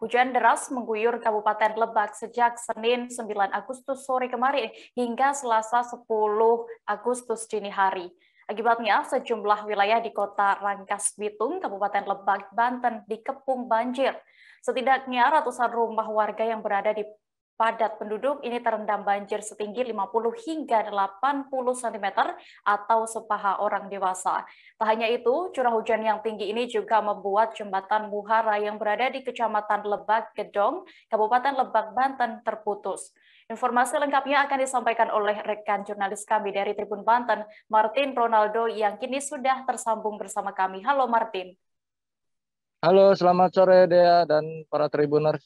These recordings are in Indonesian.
Hujan deras mengguyur Kabupaten Lebak sejak Senin 9 Agustus sore kemarin hingga Selasa 10 Agustus dini hari. Akibatnya, sejumlah wilayah di kota Rangkas Bitung, Kabupaten Lebak, Banten dikepung banjir. Setidaknya ratusan rumah warga yang berada di padat penduduk ini terendam banjir setinggi 50 hingga 80 cm atau sepaha orang dewasa. Tak hanya itu, curah hujan yang tinggi ini juga membuat jembatan Muhara yang berada di Kecamatan Lebak Gedong, Kabupaten Lebak, Banten terputus. Informasi lengkapnya akan disampaikan oleh rekan jurnalis kami dari Tribun Banten, Martin Ronaldo yang kini sudah tersambung bersama kami. Halo Martin. Halo, selamat sore Dea dan para Tribuners.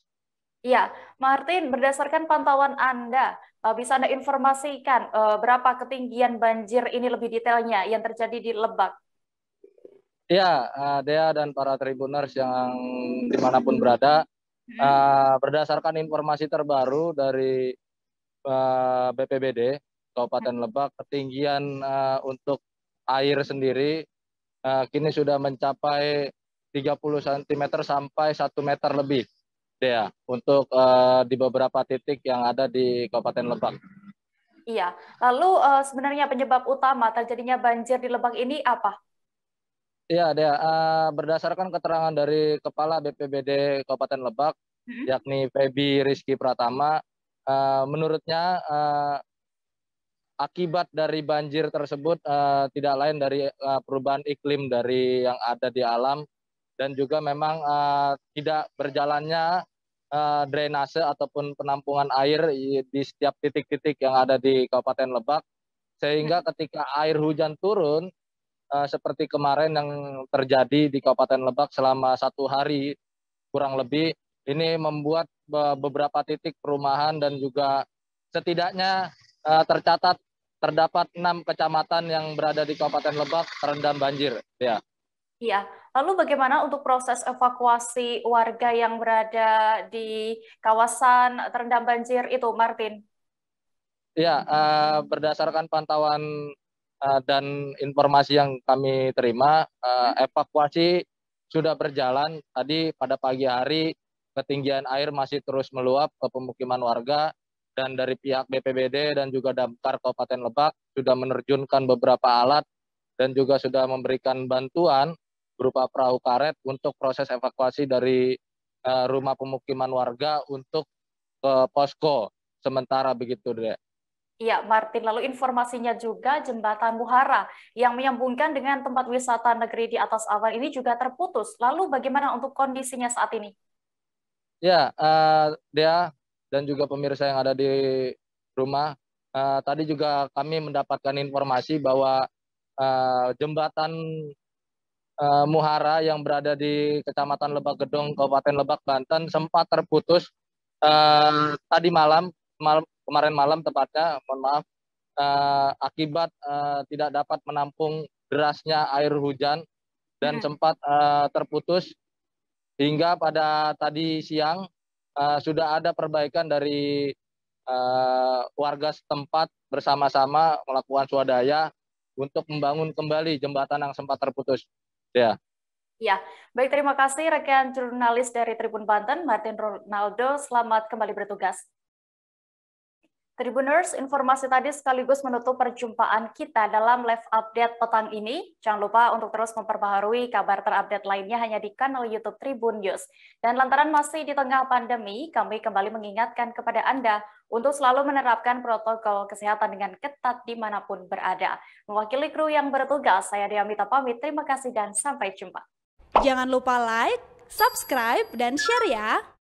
Iya, Martin, berdasarkan pantauan Anda, eh, bisa Anda informasikan eh, berapa ketinggian banjir ini lebih detailnya yang terjadi di Lebak? Ya, Dea dan para tribuners yang dimanapun berada, hmm. berdasarkan informasi terbaru dari BPBD Kabupaten hmm. Lebak, ketinggian untuk air sendiri kini sudah mencapai 30 cm sampai 1 meter lebih. Dea iya. untuk uh, di beberapa titik yang ada di Kabupaten Lebak. Iya, lalu uh, sebenarnya penyebab utama terjadinya banjir di Lebak ini apa? Iya, Dea. Uh, berdasarkan keterangan dari Kepala BPBD Kabupaten Lebak, hmm? yakni Feby Rizky Pratama, uh, menurutnya uh, akibat dari banjir tersebut uh, tidak lain dari uh, perubahan iklim dari yang ada di alam dan juga memang uh, tidak berjalannya uh, drainase ataupun penampungan air di setiap titik-titik yang ada di Kabupaten Lebak sehingga hmm. ketika air hujan turun uh, seperti kemarin yang terjadi di Kabupaten Lebak selama satu hari kurang lebih ini membuat beberapa titik perumahan dan juga setidaknya uh, tercatat terdapat enam kecamatan yang berada di Kabupaten Lebak terendam banjir ya Iya, lalu bagaimana untuk proses evakuasi warga yang berada di kawasan terendam banjir itu, Martin? Ya, uh, berdasarkan pantauan uh, dan informasi yang kami terima, uh, evakuasi sudah berjalan tadi pada pagi hari ketinggian air masih terus meluap ke pemukiman warga dan dari pihak BPBD dan juga Damkar Kabupaten Lebak sudah menerjunkan beberapa alat dan juga sudah memberikan bantuan berupa perahu karet untuk proses evakuasi dari uh, rumah pemukiman warga untuk ke posko sementara begitu, deh. Iya, Martin. Lalu informasinya juga jembatan Muhara yang menyambungkan dengan tempat wisata negeri di atas awan ini juga terputus. Lalu bagaimana untuk kondisinya saat ini? Ya, uh, Dea dan juga pemirsa yang ada di rumah, uh, tadi juga kami mendapatkan informasi bahwa uh, jembatan uh, Muhara yang berada di Kecamatan Lebak Gedung, Kabupaten Lebak, Banten sempat terputus uh, tadi malam, mal kemarin malam tepatnya, mohon maaf, uh, akibat uh, tidak dapat menampung derasnya air hujan dan hmm. sempat uh, terputus hingga pada tadi siang uh, sudah ada perbaikan dari uh, warga setempat bersama-sama melakukan swadaya untuk membangun kembali jembatan yang sempat terputus. Ya. Ya, baik terima kasih rekan jurnalis dari Tribun Banten Martin Ronaldo. Selamat kembali bertugas. Tribuners, informasi tadi sekaligus menutup perjumpaan kita dalam live update petang ini. Jangan lupa untuk terus memperbaharui kabar terupdate lainnya hanya di kanal YouTube Tribun News. Dan lantaran masih di tengah pandemi, kami kembali mengingatkan kepada Anda untuk selalu menerapkan protokol kesehatan dengan ketat dimanapun berada. Mewakili kru yang bertugas, saya Diamita pamit. Terima kasih dan sampai jumpa. Jangan lupa like, subscribe, dan share ya.